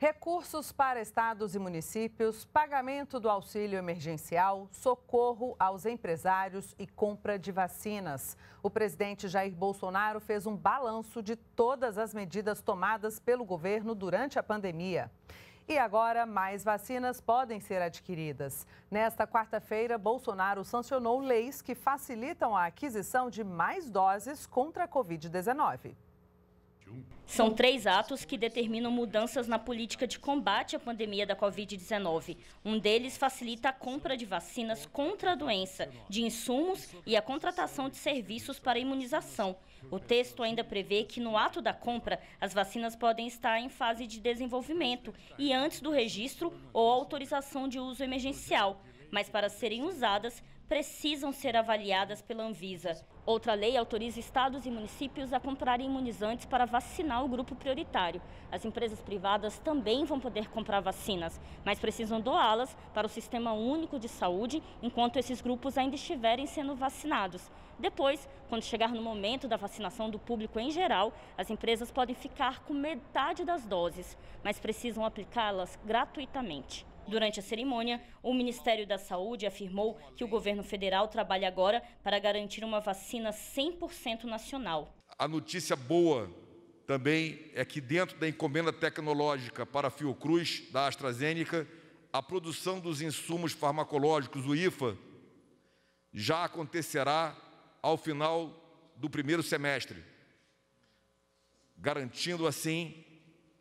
Recursos para estados e municípios, pagamento do auxílio emergencial, socorro aos empresários e compra de vacinas. O presidente Jair Bolsonaro fez um balanço de todas as medidas tomadas pelo governo durante a pandemia. E agora, mais vacinas podem ser adquiridas. Nesta quarta-feira, Bolsonaro sancionou leis que facilitam a aquisição de mais doses contra a Covid-19. São três atos que determinam mudanças na política de combate à pandemia da Covid-19. Um deles facilita a compra de vacinas contra a doença, de insumos e a contratação de serviços para imunização. O texto ainda prevê que, no ato da compra, as vacinas podem estar em fase de desenvolvimento e antes do registro ou autorização de uso emergencial mas para serem usadas, precisam ser avaliadas pela Anvisa. Outra lei autoriza estados e municípios a comprarem imunizantes para vacinar o grupo prioritário. As empresas privadas também vão poder comprar vacinas, mas precisam doá-las para o Sistema Único de Saúde enquanto esses grupos ainda estiverem sendo vacinados. Depois, quando chegar no momento da vacinação do público em geral, as empresas podem ficar com metade das doses, mas precisam aplicá-las gratuitamente. Durante a cerimônia, o Ministério da Saúde afirmou que o governo federal trabalha agora para garantir uma vacina 100% nacional. A notícia boa também é que, dentro da encomenda tecnológica para a Fiocruz, da AstraZeneca, a produção dos insumos farmacológicos, o IFA, já acontecerá ao final do primeiro semestre, garantindo assim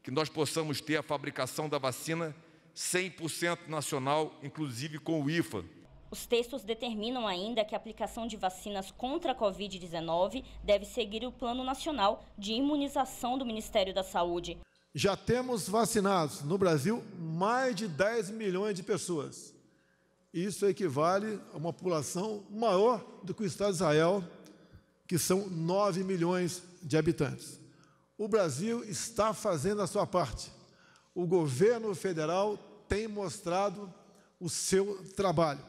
que nós possamos ter a fabricação da vacina 100% nacional, inclusive com o IFA. Os textos determinam ainda que a aplicação de vacinas contra a Covid-19 deve seguir o Plano Nacional de Imunização do Ministério da Saúde. Já temos vacinados no Brasil mais de 10 milhões de pessoas. Isso equivale a uma população maior do que o Estado de Israel, que são 9 milhões de habitantes. O Brasil está fazendo a sua parte o governo federal tem mostrado o seu trabalho.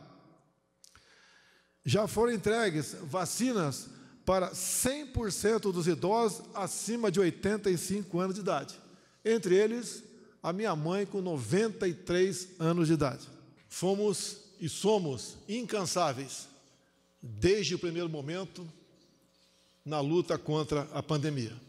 Já foram entregues vacinas para 100% dos idosos acima de 85 anos de idade. Entre eles, a minha mãe com 93 anos de idade. Fomos e somos incansáveis desde o primeiro momento na luta contra a pandemia.